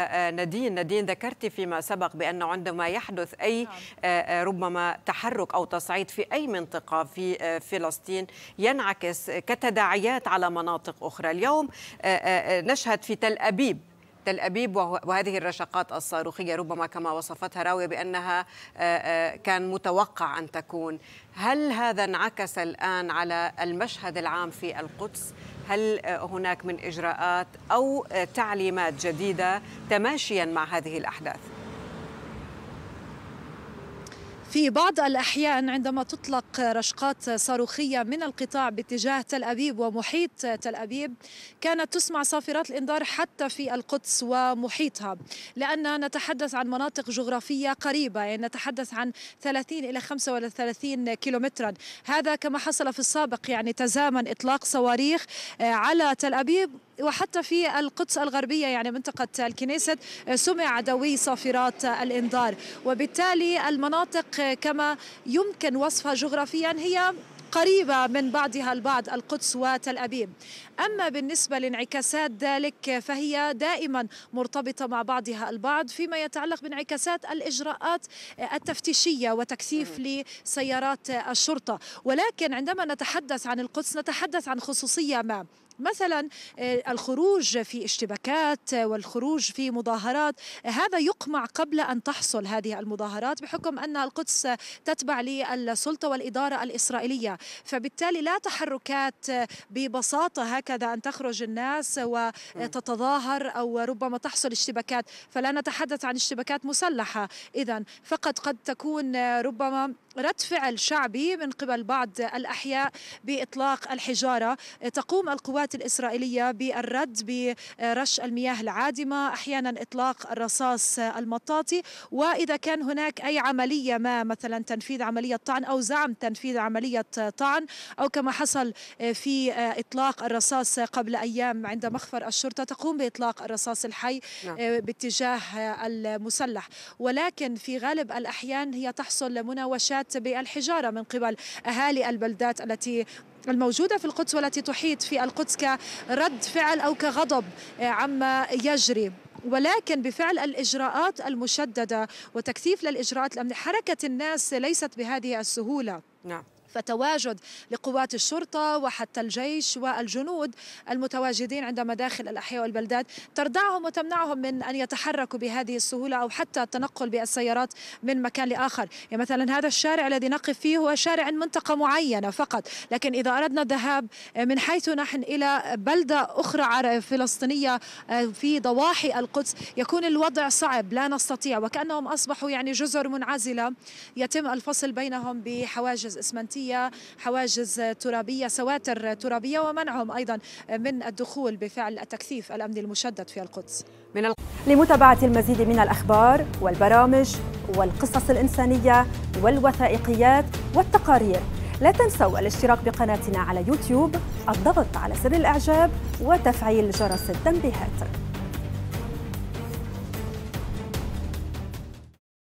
آه، آه، نادين نادين ذكرت فيما سبق بأنه عندما يحدث أي نعم. آه، ربما تحرك أو تصعيد في أي منطقة في فلسطين ينعكس كتداعيات على مناطق أخرى اليوم نشهد في تل أبيب تل أبيب وهذه الرشقات الصاروخية ربما كما وصفتها راوية بأنها كان متوقع أن تكون هل هذا انعكس الآن على المشهد العام في القدس هل آه، هناك من اجراءات او آه، تعليمات جديده تماشيا مع هذه الاحداث؟ في بعض الأحيان عندما تطلق رشقات صاروخية من القطاع باتجاه تل أبيب ومحيط تل أبيب كانت تسمع صافرات الإنذار حتى في القدس ومحيطها لأننا نتحدث عن مناطق جغرافية قريبة يعني نتحدث عن 30 إلى 35 كيلومترا هذا كما حصل في السابق يعني تزامن إطلاق صواريخ آه، على تل أبيب وحتى في القدس الغربية يعني منطقة الكنيسة سمع دوي صافرات الإنذار وبالتالي المناطق كما يمكن وصفها جغرافيا هي قريبة من بعضها البعض القدس وتل أبيب أما بالنسبة لانعكاسات ذلك فهي دائما مرتبطة مع بعضها البعض فيما يتعلق بانعكاسات الإجراءات التفتيشية وتكثيف لسيارات الشرطة ولكن عندما نتحدث عن القدس نتحدث عن خصوصية ما مثلا آه، الخروج في اشتباكات آه، والخروج في مظاهرات آه، هذا يقمع قبل أن تحصل هذه المظاهرات بحكم أن القدس تتبع للسلطة والإدارة الإسرائيلية فبالتالي لا تحركات ببساطة هكذا أن تخرج الناس وتتظاهر أو ربما تحصل اشتباكات فلا نتحدث عن اشتباكات مسلحة إذا فقط قد تكون ربما رد فعل شعبي من قبل بعض الأحياء بإطلاق الحجارة تقوم القوات القوات الإسرائيلية بالرد برش المياه العادمة أحيانا إطلاق الرصاص المطاطي وإذا كان هناك أي عملية ما مثلا تنفيذ عملية طعن أو زعم تنفيذ عملية طعن أو كما حصل في إطلاق الرصاص قبل أيام عند مخفر الشرطة تقوم بإطلاق الرصاص الحي نعم. باتجاه المسلح ولكن في غالب الأحيان هي تحصل مناوشات بالحجارة من قبل أهالي البلدات التي الموجودة في القدس والتي تحيط في القدس كرد فعل أو كغضب آه، عما يجري ولكن بفعل الإجراءات المشددة وتكثيف للإجراءات الأمنية حركة الناس ليست بهذه السهولة نعم فتواجد لقوات الشرطه وحتى الجيش والجنود المتواجدين عند مداخل الاحياء والبلدات تردعهم وتمنعهم من ان يتحركوا بهذه السهوله او حتى التنقل بالسيارات من مكان لاخر يعني مثلا هذا الشارع الذي نقف فيه هو شارع منطقه معينه فقط لكن اذا اردنا الذهاب من حيث نحن الى بلده اخرى فلسطينيه آه، في ضواحي القدس يكون الوضع صعب لا نستطيع وكانهم اصبحوا يعني جزر منعزله يتم الفصل بينهم بحواجز اسمنتيه الدولية حواجز ترابية سواتر ترابية ومنعهم أيضا من الدخول بفعل التكثيف الأمني المشدد في القدس من ال... لمتابعة المزيد من الأخبار والبرامج والقصص الإنسانية والوثائقيات والتقارير لا تنسوا الاشتراك بقناتنا على يوتيوب الضغط على زر الإعجاب وتفعيل جرس التنبيهات